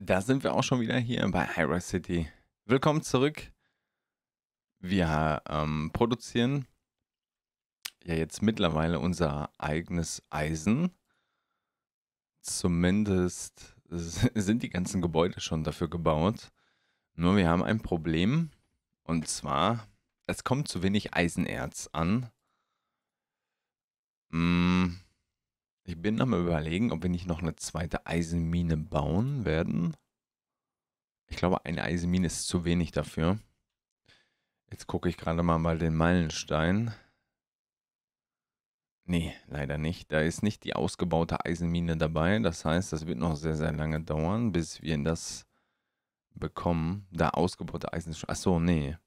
Da sind wir auch schon wieder hier bei Hyra City. Willkommen zurück. Wir ähm, produzieren ja jetzt mittlerweile unser eigenes Eisen. Zumindest sind die ganzen Gebäude schon dafür gebaut. Nur wir haben ein Problem. Und zwar, es kommt zu wenig Eisenerz an. Mmh ich bin am überlegen, ob wir nicht noch eine zweite Eisenmine bauen werden. Ich glaube, eine Eisenmine ist zu wenig dafür. Jetzt gucke ich gerade mal bei den Meilenstein. Nee, leider nicht. Da ist nicht die ausgebaute Eisenmine dabei. Das heißt, das wird noch sehr, sehr lange dauern, bis wir das bekommen. Da ausgebaute Eisen... Achso, nee.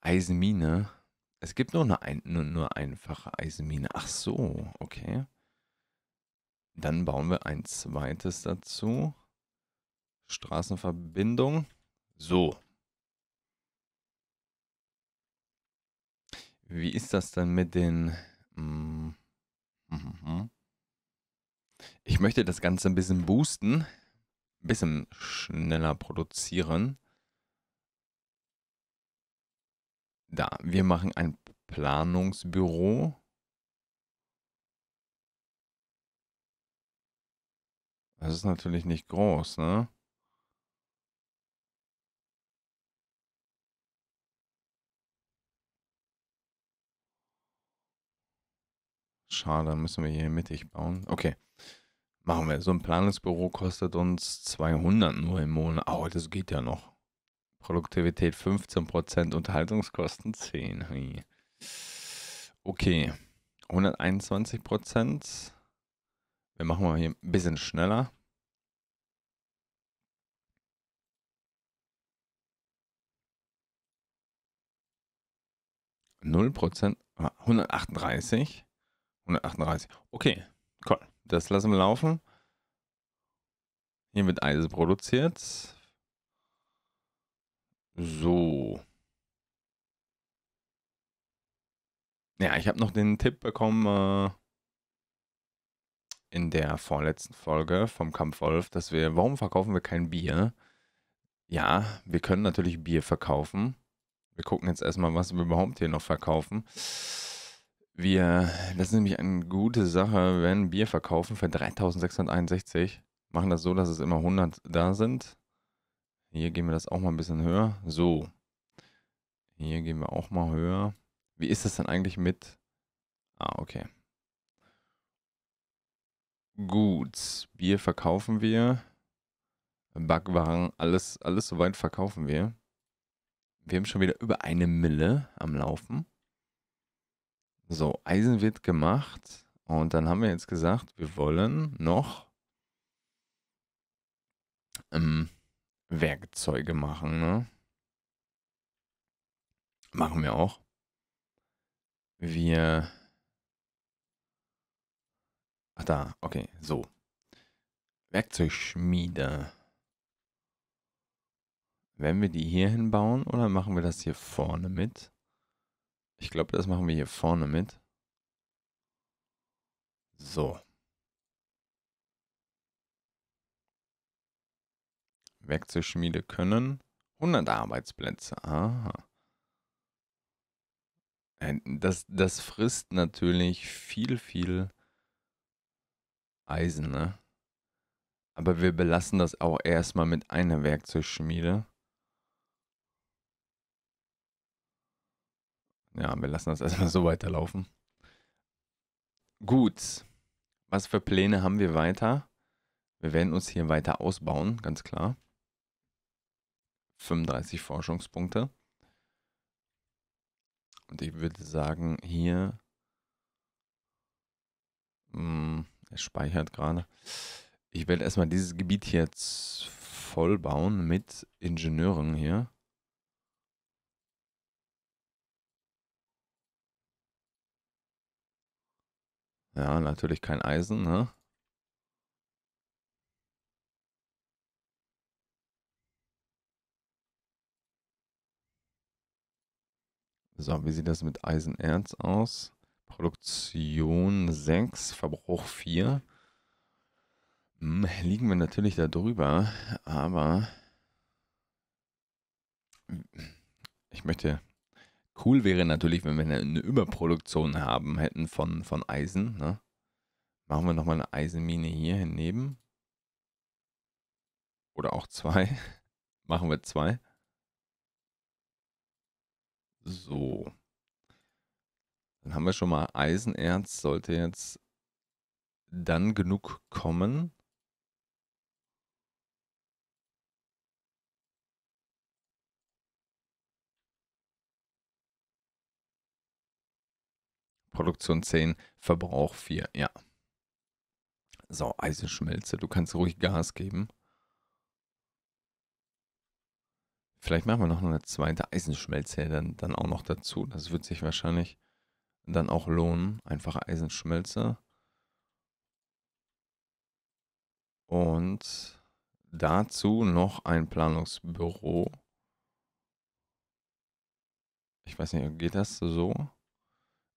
Eisenmine. Es gibt nur eine, nur eine einfache Eisenmine. Ach so, okay. Dann bauen wir ein zweites dazu. Straßenverbindung. So. Wie ist das dann mit den... Mm, mhm. Ich möchte das Ganze ein bisschen boosten, ein bisschen schneller produzieren. Da, wir machen ein Planungsbüro. Das ist natürlich nicht groß, ne? Schade, müssen wir hier mittig bauen. Okay, machen wir. So ein Planungsbüro kostet uns 200 nur im Monat. Oh, das geht ja noch. Produktivität 15%, Unterhaltungskosten 10. Okay, 121%. Wir machen mal hier ein bisschen schneller. Null Prozent, 138, ah, 138. Okay, cool. Das lassen wir laufen. Hier wird Eisen produziert. So. Ja, ich habe noch den Tipp bekommen, äh, in der vorletzten Folge vom Kampfwolf, dass wir, warum verkaufen wir kein Bier? Ja, wir können natürlich Bier verkaufen. Wir gucken jetzt erstmal, was wir überhaupt hier noch verkaufen. Wir, das ist nämlich eine gute Sache, wir Bier verkaufen für 3661. Machen das so, dass es immer 100 da sind. Hier gehen wir das auch mal ein bisschen höher. So. Hier gehen wir auch mal höher. Wie ist das dann eigentlich mit... Ah, okay. Gut, Bier verkaufen wir. Backwaren, alles, alles soweit verkaufen wir. Wir haben schon wieder über eine Mille am Laufen. So, Eisen wird gemacht. Und dann haben wir jetzt gesagt, wir wollen noch ähm, Werkzeuge machen. Ne? Machen wir auch. Wir Ach da, okay, so. Werkzeugschmiede. Werden wir die hier hinbauen oder machen wir das hier vorne mit? Ich glaube, das machen wir hier vorne mit. So. Werkzeugschmiede können 100 Arbeitsplätze. Aha. Äh, das, das frisst natürlich viel, viel Eisen, ne? Aber wir belassen das auch erstmal mit einer Werkzeugschmiede. Ja, wir lassen das erstmal so weiterlaufen. Gut. Was für Pläne haben wir weiter? Wir werden uns hier weiter ausbauen, ganz klar. 35 Forschungspunkte. Und ich würde sagen, hier. Mh, hm, er speichert gerade. Ich werde erstmal dieses Gebiet hier jetzt vollbauen mit Ingenieuren hier. Ja, natürlich kein Eisen, ne? So, wie sieht das mit Eisenerz aus? Produktion 6, Verbrauch 4. Hm, liegen wir natürlich da drüber, aber ich möchte, cool wäre natürlich, wenn wir eine Überproduktion haben hätten von, von Eisen. Ne? Machen wir nochmal eine Eisenmine hier hineben. Oder auch zwei. Machen wir zwei. So. Dann haben wir schon mal Eisenerz, sollte jetzt dann genug kommen. Produktion 10, Verbrauch 4, ja. So, Eisenschmelze, du kannst ruhig Gas geben. Vielleicht machen wir noch eine zweite Eisenschmelze dann, dann auch noch dazu. Das wird sich wahrscheinlich dann auch lohnen. Einfache Eisenschmelze. Und dazu noch ein Planungsbüro. Ich weiß nicht, geht das so?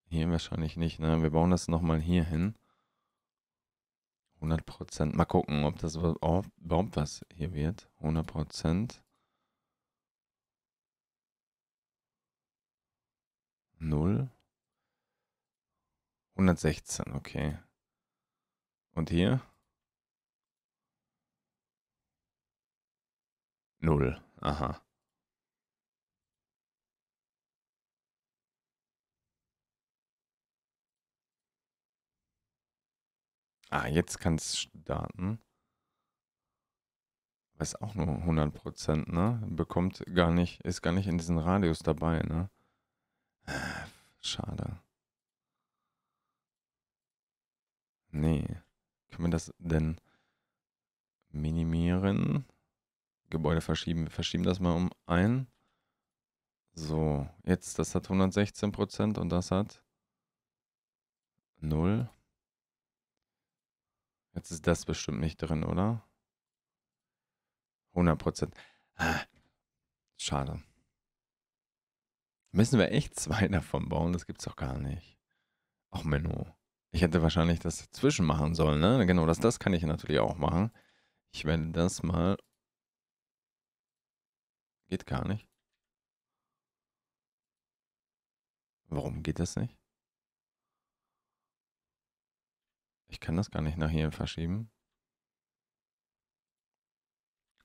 Hier wahrscheinlich nicht, ne? Wir bauen das nochmal hier hin. 100%. Mal gucken, ob das überhaupt was hier wird. 100%. Null. 116, okay. Und hier? Null, aha. Ah, jetzt kann es starten. Aber ist auch nur 100%, ne? Bekommt gar nicht, ist gar nicht in diesen Radius dabei, ne? Ah, schade. Nee. Können wir das denn minimieren? Gebäude verschieben. Wir verschieben das mal um ein. So, jetzt, das hat 116% und das hat 0. Jetzt ist das bestimmt nicht drin, oder? 100%. Ah, schade. Müssen wir echt zwei davon bauen? Das gibt's doch gar nicht. Auch Menno. Ich hätte wahrscheinlich das dazwischen machen sollen, ne? Genau, das, das kann ich natürlich auch machen. Ich werde das mal. Geht gar nicht. Warum geht das nicht? Ich kann das gar nicht nach hier verschieben.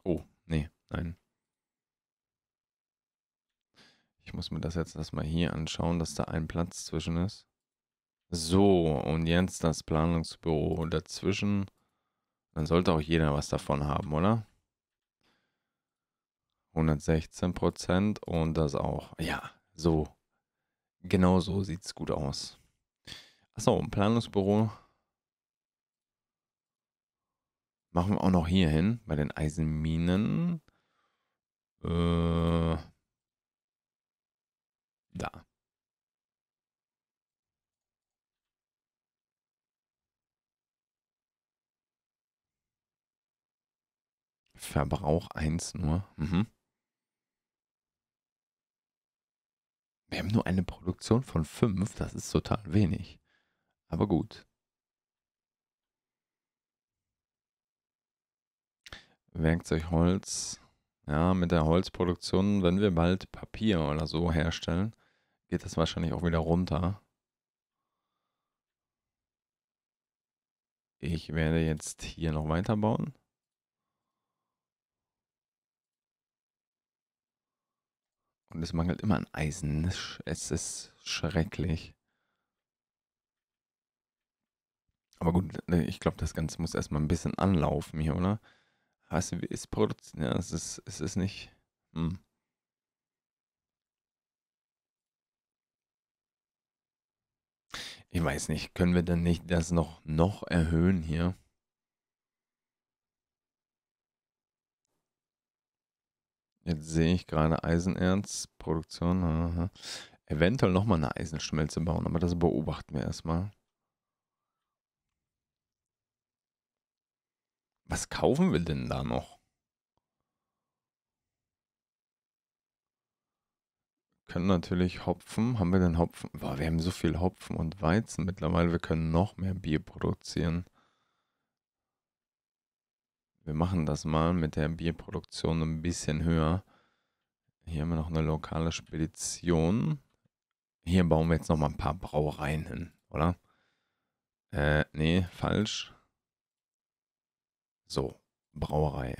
Oh, nee, nein. Ich muss mir das jetzt erstmal hier anschauen, dass da ein Platz zwischen ist. So, und jetzt das Planungsbüro dazwischen. Dann sollte auch jeder was davon haben, oder? 116 Prozent und das auch. Ja, so. Genau so sieht es gut aus. Achso, Planungsbüro. Machen wir auch noch hier hin, bei den Eisenminen. Äh, da. Verbrauch 1 nur. Mhm. Wir haben nur eine Produktion von 5, das ist total wenig. Aber gut. Werkzeug Holz. Ja, mit der Holzproduktion, wenn wir bald Papier oder so herstellen, geht das wahrscheinlich auch wieder runter. Ich werde jetzt hier noch weiterbauen. Und es mangelt immer an Eisen. Es ist schrecklich. Aber gut, ne, ich glaube, das Ganze muss erstmal ein bisschen anlaufen hier, oder? Hast du, ist produziert. Ja, es ist, es ist nicht. Hm. Ich weiß nicht, können wir denn nicht das noch, noch erhöhen hier? Jetzt sehe ich gerade Eisenerzproduktion. Eventuell nochmal eine Eisenschmelze bauen, aber das beobachten wir erstmal. Was kaufen wir denn da noch? Können natürlich Hopfen. Haben wir denn Hopfen? Boah, wir haben so viel Hopfen und Weizen mittlerweile. Wir können noch mehr Bier produzieren wir machen das mal mit der Bierproduktion ein bisschen höher. Hier haben wir noch eine lokale Spedition. Hier bauen wir jetzt noch mal ein paar Brauereien hin, oder? Äh, nee, falsch. So, Brauerei.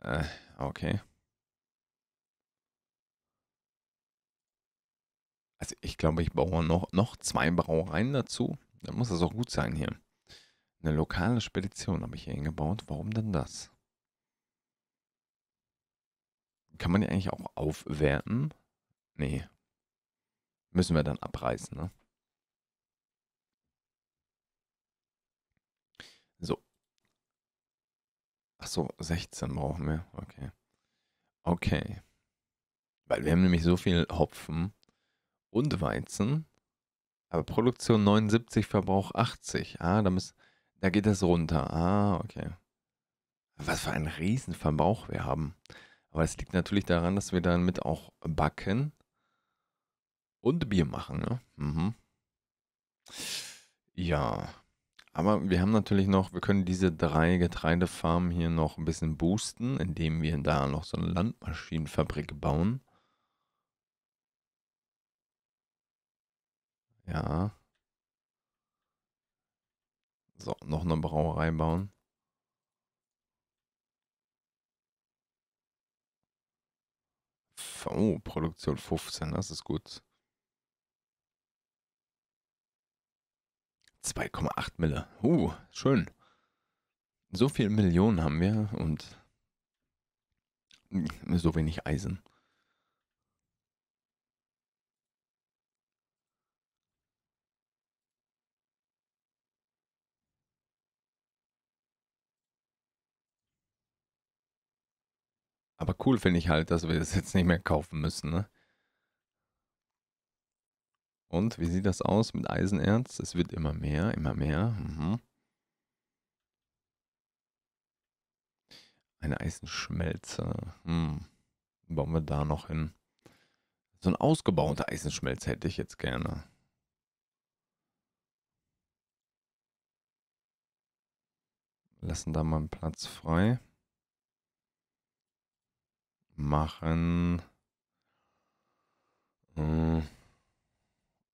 Äh, okay. Also ich glaube, ich baue noch, noch zwei Brauereien dazu. Dann muss das auch gut sein hier. Eine lokale Spedition habe ich hier hingebaut. Warum denn das? Kann man die eigentlich auch aufwerten? Nee. Müssen wir dann abreißen, ne? So. Achso, 16 brauchen wir. Okay. Okay. Weil wir haben nämlich so viel Hopfen und Weizen. Aber Produktion 79, Verbrauch 80. Ah, da müssen. Da geht das runter. Ah, okay. Was für einen riesen Verbrauch wir haben. Aber es liegt natürlich daran, dass wir dann mit auch backen und Bier machen. Ne? Mhm. Ja, aber wir haben natürlich noch, wir können diese drei Getreidefarmen hier noch ein bisschen boosten, indem wir da noch so eine Landmaschinenfabrik bauen. Ja. So, noch eine Brauerei bauen. Oh, Produktion 15, das ist gut. 2,8 Mille. Uh, schön. So viele Millionen haben wir und so wenig Eisen. Aber cool finde ich halt, dass wir das jetzt nicht mehr kaufen müssen. Ne? Und wie sieht das aus mit Eisenerz? Es wird immer mehr, immer mehr. Mhm. Eine Eisenschmelze. Hm. Bauen wir da noch hin. So ein ausgebauter Eisenschmelze hätte ich jetzt gerne. Lassen da mal einen Platz frei machen. Hm.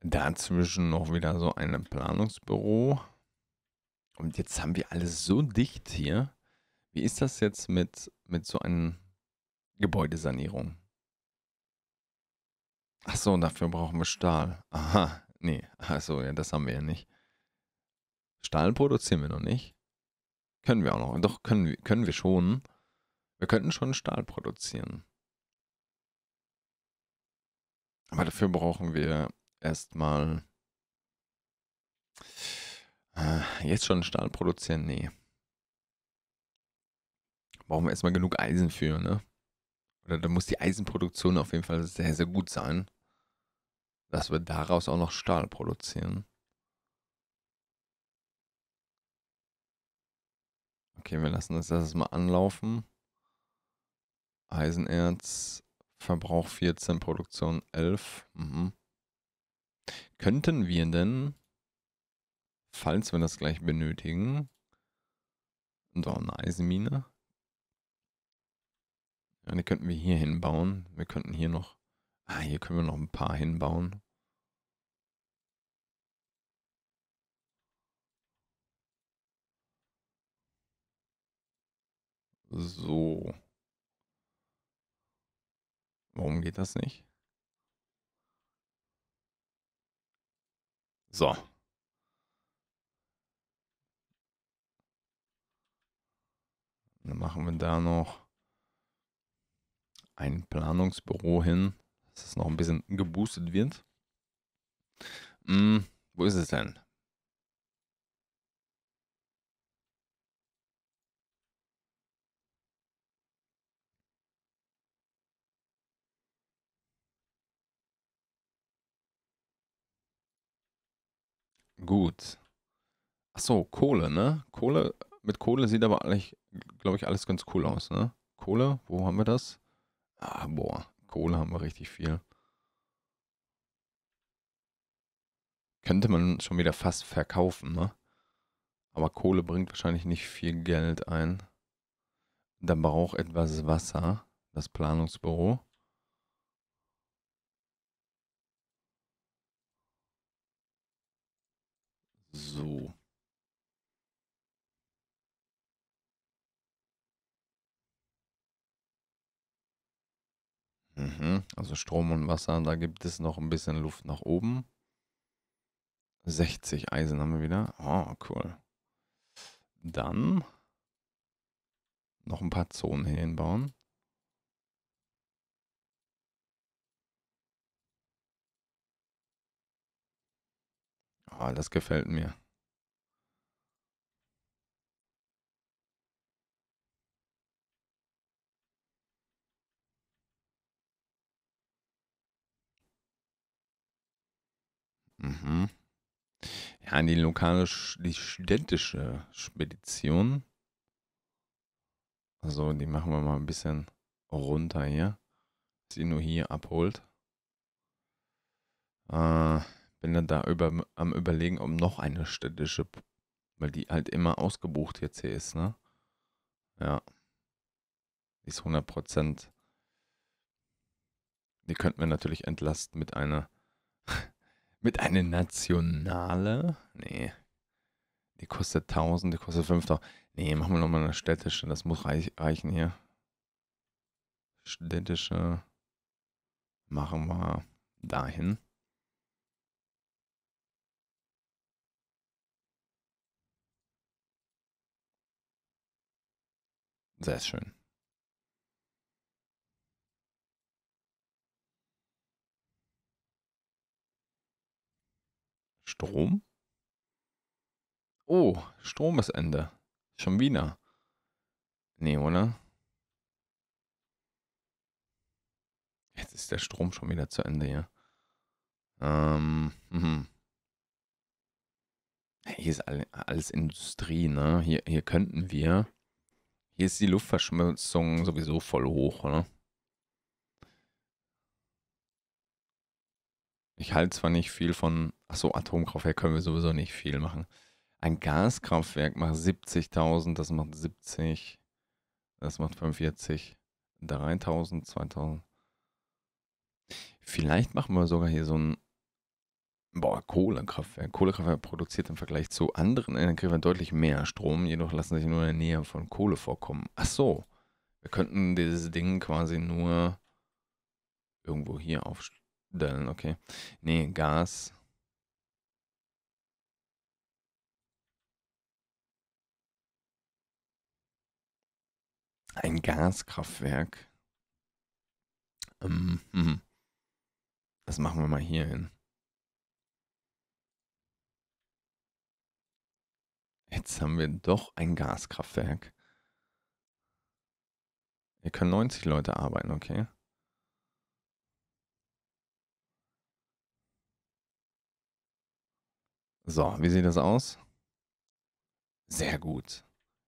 Dazwischen noch wieder so ein Planungsbüro. Und jetzt haben wir alles so dicht hier. Wie ist das jetzt mit, mit so einer Gebäudesanierung? Ach so, dafür brauchen wir Stahl. Aha, nee. also ja, das haben wir ja nicht. Stahl produzieren wir noch nicht. Können wir auch noch. Doch, können können wir schon. Wir könnten schon Stahl produzieren. Aber dafür brauchen wir erstmal... Äh, jetzt schon Stahl produzieren? Nee. Brauchen wir erstmal genug Eisen für, ne? Oder da muss die Eisenproduktion auf jeden Fall sehr, sehr gut sein, dass wir daraus auch noch Stahl produzieren. Okay, wir lassen das erstmal anlaufen. Eisenerz, Verbrauch 14, Produktion 11. Mhm. Könnten wir denn, falls wir das gleich benötigen, so eine Eisenmine, ja, die könnten wir hier hinbauen. Wir könnten hier noch, ah, hier können wir noch ein paar hinbauen. So. Warum geht das nicht? So. Dann machen wir da noch ein Planungsbüro hin, dass es noch ein bisschen geboostet wird. Hm, wo ist es denn? Gut. Achso, Kohle, ne? Kohle, mit Kohle sieht aber eigentlich, glaube ich, alles ganz cool aus, ne? Kohle, wo haben wir das? Ah, boah, Kohle haben wir richtig viel. Könnte man schon wieder fast verkaufen, ne? Aber Kohle bringt wahrscheinlich nicht viel Geld ein. Da braucht etwas Wasser, das Planungsbüro. Mhm. Also Strom und Wasser, da gibt es noch ein bisschen Luft nach oben. 60 Eisen haben wir wieder. Oh, cool. Dann noch ein paar Zonen hier hinbauen. Oh, das gefällt mir. Mhm. Ja, die lokale, die städtische Spedition. Also, die machen wir mal ein bisschen runter hier. Sie nur hier abholt. Äh, bin dann da über, am Überlegen, ob noch eine städtische, weil die halt immer ausgebucht jetzt hier ist, ne? Ja. Die ist 100%. Die könnten wir natürlich entlasten mit einer mit einer nationale? Nee. Die kostet 1000, die kostet 5000. Nee, machen wir nochmal eine städtische. Das muss reich, reichen hier. Städtische machen wir dahin. Sehr schön. Strom? Oh, Strom ist Ende. Schon wieder. Nee, oder? Jetzt ist der Strom schon wieder zu Ende hier. Ähm, mh. Hier ist alles Industrie, ne? Hier, hier könnten wir. Hier ist die Luftverschmutzung sowieso voll hoch, oder? Ich halte zwar nicht viel von Achso, Atomkraftwerk können wir sowieso nicht viel machen. Ein Gaskraftwerk macht 70.000, das macht 70, das macht 45, 3.000, 2.000. Vielleicht machen wir sogar hier so ein Boah, Kohlekraftwerk. Kohlekraftwerk produziert im Vergleich zu anderen Energiequellen deutlich mehr Strom, jedoch lassen sich nur in der Nähe von Kohle vorkommen. Ach so, wir könnten dieses Ding quasi nur irgendwo hier aufstellen, okay. Nee, Gas. Ein Gaskraftwerk. Ähm, mhm. das machen wir mal hier hin. Jetzt haben wir doch ein Gaskraftwerk. Hier können 90 Leute arbeiten, okay? So, wie sieht das aus? Sehr gut.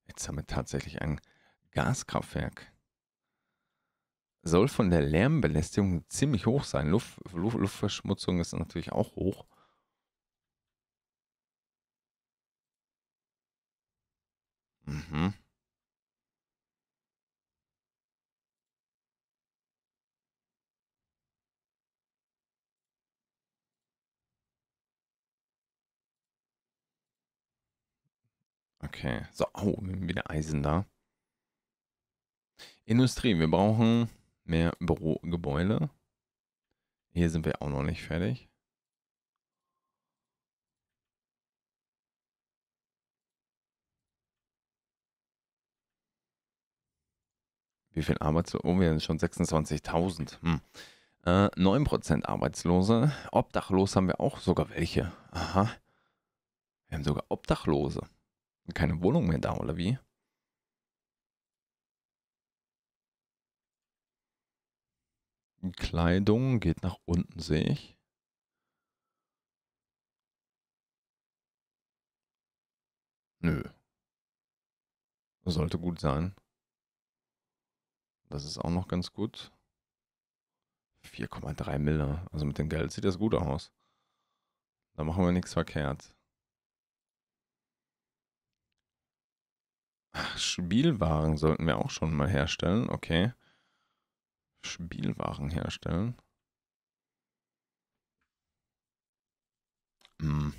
Jetzt haben wir tatsächlich ein Gaskraftwerk soll von der Lärmbelästigung ziemlich hoch sein. Luft, Luft, Luftverschmutzung ist natürlich auch hoch. Mhm. Okay, so, oh, wieder Eisen da. Industrie, wir brauchen mehr Bürogebäude. Hier sind wir auch noch nicht fertig. Wie viel Arbeitslose? Oh, wir sind schon 26.000. Hm. Äh, 9% Arbeitslose. Obdachlos haben wir auch sogar welche. Aha. Wir haben sogar Obdachlose. Keine Wohnung mehr da, oder wie? Kleidung geht nach unten, sehe ich. Nö. Sollte gut sein. Das ist auch noch ganz gut. 4,3 Miller. Also mit dem Geld sieht das gut aus. Da machen wir nichts verkehrt. Spielwaren sollten wir auch schon mal herstellen. Okay. Spielwaren herstellen. Hm.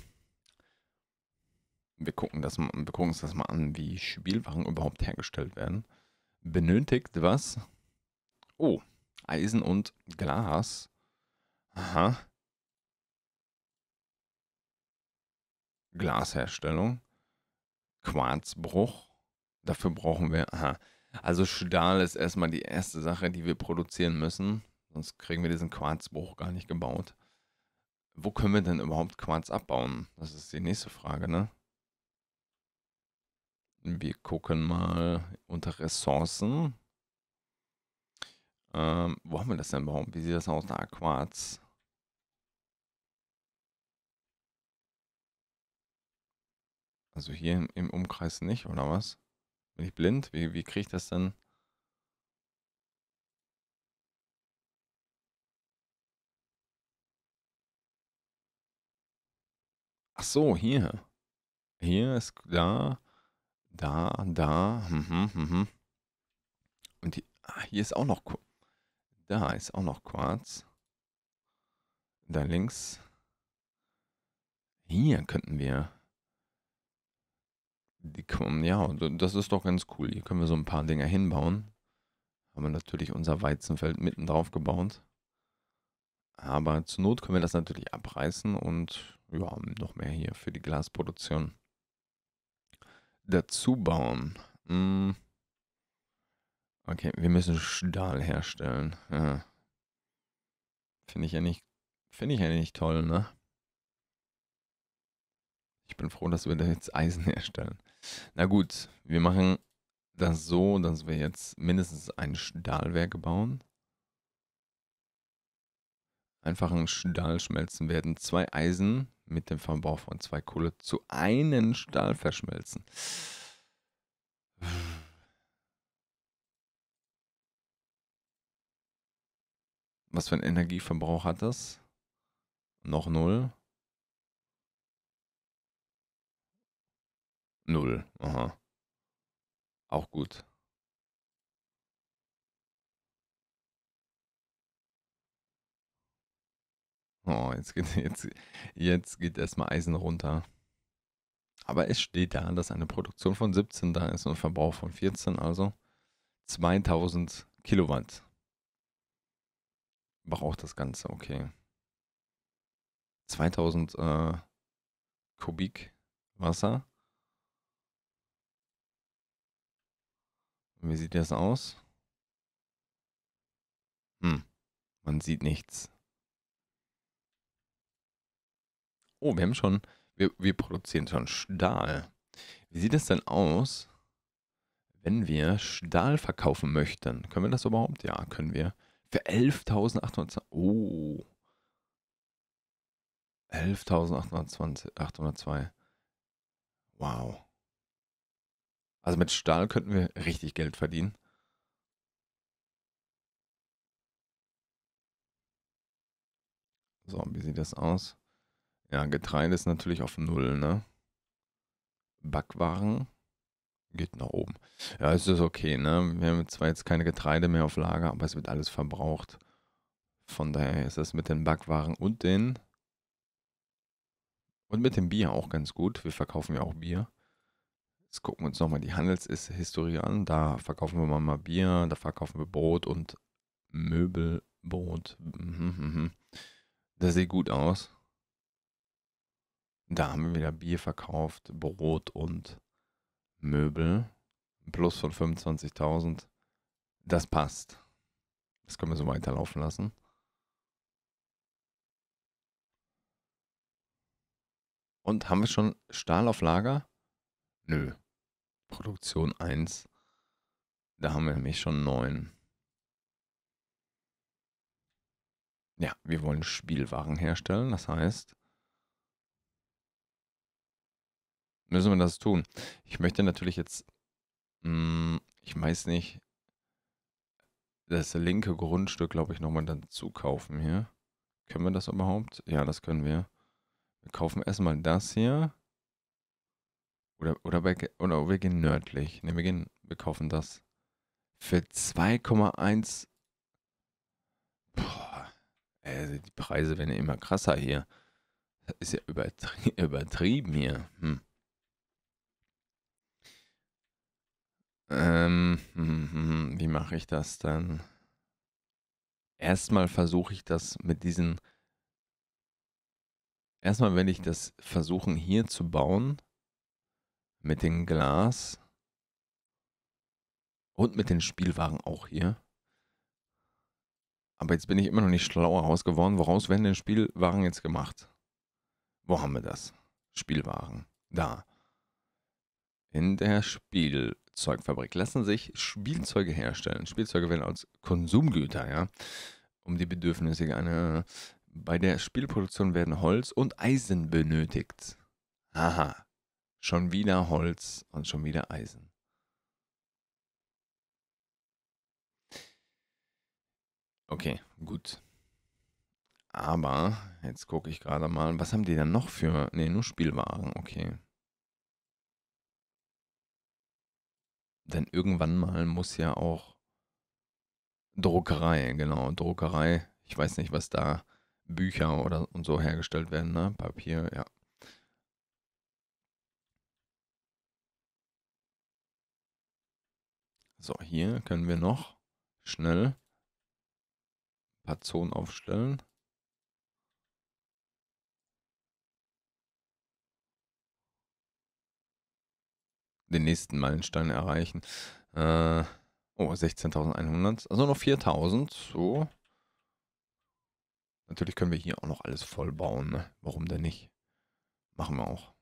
Wir gucken, das, wir gucken uns das mal an, wie Spielwaren überhaupt hergestellt werden. Benötigt was? Oh, Eisen und Glas. Aha. Glasherstellung. Quarzbruch. Dafür brauchen wir, aha, also Stahl ist erstmal die erste Sache, die wir produzieren müssen. Sonst kriegen wir diesen Quarzbruch gar nicht gebaut. Wo können wir denn überhaupt Quarz abbauen? Das ist die nächste Frage, ne? Wir gucken mal unter Ressourcen. Ähm, wo haben wir das denn überhaupt? Wie sieht das aus? Da, Quarz. Also hier im Umkreis nicht, oder was? Bin ich blind? Wie, wie kriege ich das denn? Ach so, hier. Hier ist da, da, da. Mhm, mhm. Und die, ah, hier ist auch noch. Da ist auch noch Quarz. Da links. Hier könnten wir die kommen, ja, das ist doch ganz cool. Hier können wir so ein paar Dinger hinbauen. Haben wir natürlich unser Weizenfeld mitten drauf gebaut. Aber zur Not können wir das natürlich abreißen und ja, noch mehr hier für die Glasproduktion dazu bauen. Hm. Okay, wir müssen Stahl herstellen. Ja. Finde ich ja nicht, finde ich ja nicht toll, ne? Ich bin froh, dass wir da jetzt Eisen herstellen. Na gut, wir machen das so, dass wir jetzt mindestens ein Stahlwerk bauen. Einfachen Stahl schmelzen werden zwei Eisen mit dem Verbrauch von zwei Kohle zu einem Stahl verschmelzen. Was für einen Energieverbrauch hat das? Noch null. Null. Aha. Auch gut. Oh, jetzt geht, jetzt, jetzt geht erstmal Eisen runter. Aber es steht da, dass eine Produktion von 17 da ist und Verbrauch von 14, also 2000 Kilowatt braucht das Ganze, okay. 2000 äh, Kubik Wasser Wie sieht das aus? Hm, man sieht nichts. Oh, wir haben schon, wir, wir produzieren schon Stahl. Wie sieht es denn aus, wenn wir Stahl verkaufen möchten? Können wir das überhaupt? Ja, können wir. Für 11.800, Oh. 11.802. Wow. Also mit Stahl könnten wir richtig Geld verdienen. So, wie sieht das aus? Ja, Getreide ist natürlich auf Null, ne? Backwaren geht nach oben. Ja, es ist okay, ne? Wir haben zwar jetzt keine Getreide mehr auf Lager, aber es wird alles verbraucht. Von daher ist das mit den Backwaren und den und mit dem Bier auch ganz gut. Wir verkaufen ja auch Bier. Jetzt gucken wir uns nochmal die Handelshistorie an. Da verkaufen wir mal, Bier, da verkaufen wir Brot und Möbel, Brot. Das sieht gut aus. Da haben wir wieder Bier verkauft, Brot und Möbel. Ein Plus von 25.000. Das passt. Das können wir so weiterlaufen lassen. Und haben wir schon Stahl auf Lager? Nö. Produktion 1, da haben wir nämlich schon 9. Ja, wir wollen Spielwaren herstellen, das heißt, müssen wir das tun. Ich möchte natürlich jetzt, mh, mm, ich weiß nicht, das linke Grundstück, glaube ich, nochmal dazu kaufen hier. Können wir das überhaupt? Ja, das können wir. Wir kaufen erstmal das hier. Oder, oder, bei, oder wir gehen nördlich. Ne, wir, gehen, wir kaufen das. Für 2,1. Boah. Ey, also die Preise werden ja immer krasser hier. Das ist ja übertrie übertrieben hier. Hm. Ähm, hm hm, hm, hm, wie mache ich das dann? Erstmal versuche ich das mit diesen. Erstmal werde ich das versuchen hier zu bauen mit dem Glas und mit den Spielwaren auch hier. Aber jetzt bin ich immer noch nicht schlauer rausgeworden. Woraus werden denn Spielwaren jetzt gemacht? Wo haben wir das? Spielwaren. Da. In der Spielzeugfabrik lassen sich Spielzeuge herstellen. Spielzeuge werden als Konsumgüter, ja, um die Bedürfnisse einer. Bei der Spielproduktion werden Holz und Eisen benötigt. Aha, Schon wieder Holz und schon wieder Eisen. Okay, gut. Aber jetzt gucke ich gerade mal, was haben die denn noch für. Ne, nur Spielwaren, okay. Denn irgendwann mal muss ja auch Druckerei, genau, Druckerei. Ich weiß nicht, was da Bücher oder und so hergestellt werden, ne? Papier, ja. So, hier können wir noch schnell ein paar Zonen aufstellen. Den nächsten Meilenstein erreichen. Äh, oh, 16.100. Also noch 4.000. So. Natürlich können wir hier auch noch alles voll bauen. Ne? Warum denn nicht? Machen wir auch.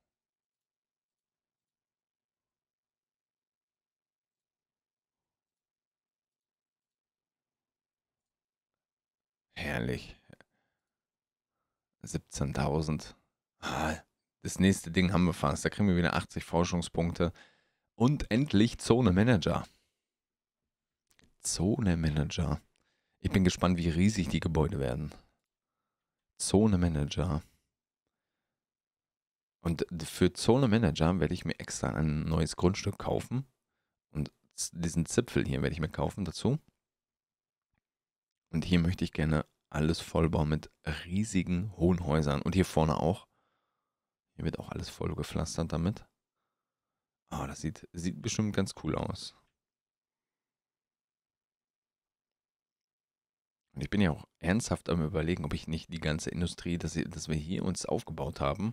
Herrlich. 17.000. Ah, das nächste Ding haben wir fast. Da kriegen wir wieder 80 Forschungspunkte. Und endlich Zone Manager. Zone Manager. Ich bin gespannt, wie riesig die Gebäude werden. Zone Manager. Und für Zone Manager werde ich mir extra ein neues Grundstück kaufen. Und diesen Zipfel hier werde ich mir kaufen dazu. Und hier möchte ich gerne alles vollbauen mit riesigen hohen Häusern. Und hier vorne auch. Hier wird auch alles voll gepflastert damit. Ah, oh, das sieht, sieht bestimmt ganz cool aus. Und ich bin ja auch ernsthaft am überlegen, ob ich nicht die ganze Industrie, dass, dass wir hier uns aufgebaut haben,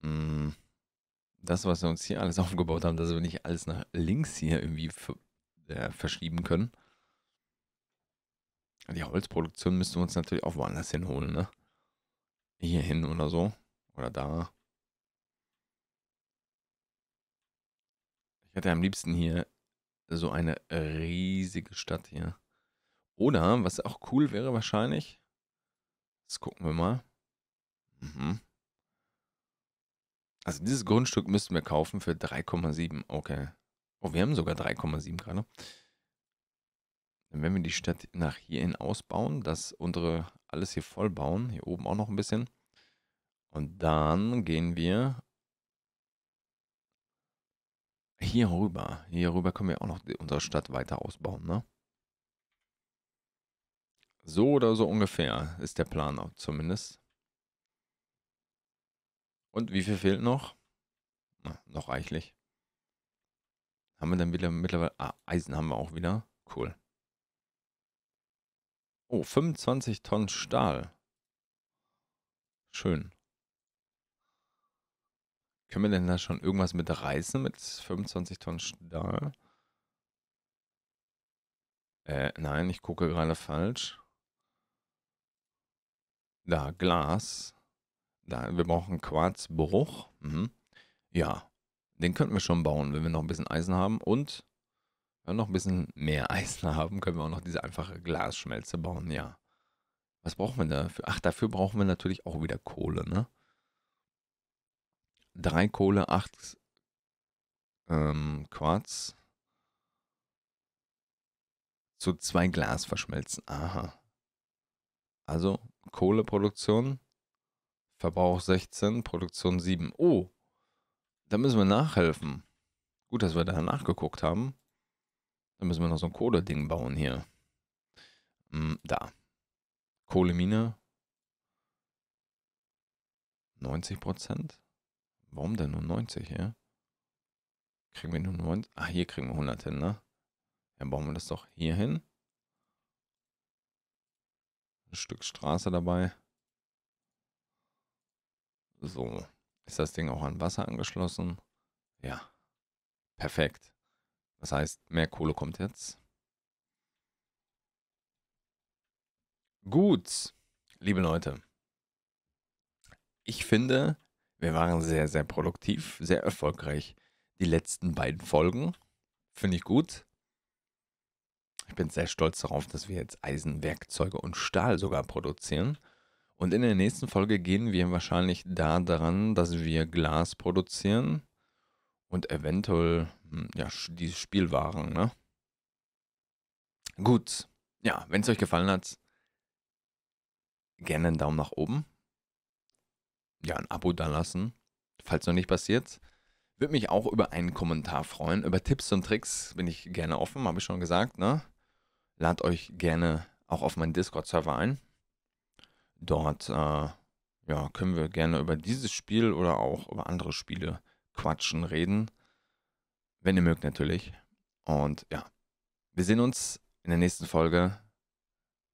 hm, das, was wir uns hier alles aufgebaut haben, dass wir nicht alles nach links hier irgendwie äh, verschieben können. Die Holzproduktion müssten wir uns natürlich auch woanders hinholen, ne? Hier hin oder so. Oder da. Ich hätte am liebsten hier so eine riesige Stadt hier. Oder, was auch cool wäre wahrscheinlich, das gucken wir mal. Mhm. Also dieses Grundstück müssten wir kaufen für 3,7. Okay. Oh, wir haben sogar 3,7 gerade wenn wir die Stadt nach hierhin ausbauen, das untere alles hier voll bauen. Hier oben auch noch ein bisschen. Und dann gehen wir hier rüber. Hier rüber können wir auch noch unsere Stadt weiter ausbauen, ne? So oder so ungefähr ist der Plan zumindest. Und wie viel fehlt noch? Na, noch reichlich. Haben wir dann wieder mittlerweile... Ah, Eisen haben wir auch wieder. Cool. Oh, 25 Tonnen Stahl. Schön. Können wir denn da schon irgendwas mit reißen mit 25 Tonnen Stahl? Äh, nein, ich gucke gerade falsch. Da, Glas. Da, wir brauchen Quarzbruch. Mhm. Ja, den könnten wir schon bauen, wenn wir noch ein bisschen Eisen haben. Und wenn wir noch ein bisschen mehr Eisen haben, können wir auch noch diese einfache Glasschmelze bauen, ja. Was brauchen wir dafür? Ach, dafür brauchen wir natürlich auch wieder Kohle, ne? Drei Kohle, acht ähm, Quarz zu zwei Glas verschmelzen. Aha. Also Kohleproduktion, Verbrauch 16, Produktion 7. Oh, da müssen wir nachhelfen. Gut, dass wir da nachgeguckt haben. Dann müssen wir noch so ein Kohle-Ding bauen hier. Hm, da. Kohlemine. 90 Prozent? Warum denn nur 90, ja? Kriegen wir nur 90? Ah, hier kriegen wir 100 hin, ne? Dann bauen wir das doch hier hin. Ein Stück Straße dabei. So. Ist das Ding auch an Wasser angeschlossen? Ja. Perfekt. Das heißt, mehr Kohle kommt jetzt. Gut, liebe Leute. Ich finde, wir waren sehr, sehr produktiv, sehr erfolgreich. Die letzten beiden Folgen finde ich gut. Ich bin sehr stolz darauf, dass wir jetzt Eisenwerkzeuge und Stahl sogar produzieren. Und in der nächsten Folge gehen wir wahrscheinlich daran, dass wir Glas produzieren und eventuell hm, ja, die Spielwaren. Ne? Gut, ja, wenn es euch gefallen hat, gerne einen Daumen nach oben. Ja, ein Abo dalassen, falls noch nicht passiert. Würde mich auch über einen Kommentar freuen. Über Tipps und Tricks bin ich gerne offen, habe ich schon gesagt. Ne? Lad euch gerne auch auf meinen Discord-Server ein. Dort äh, ja, können wir gerne über dieses Spiel oder auch über andere Spiele quatschen, reden. Wenn ihr mögt, natürlich. Und ja, wir sehen uns in der nächsten Folge.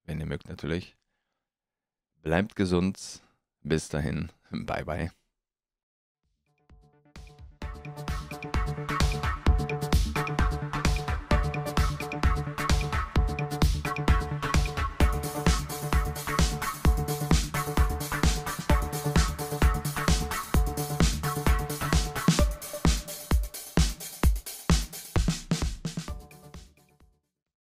Wenn ihr mögt, natürlich. Bleibt gesund. Bis dahin. Bye, bye.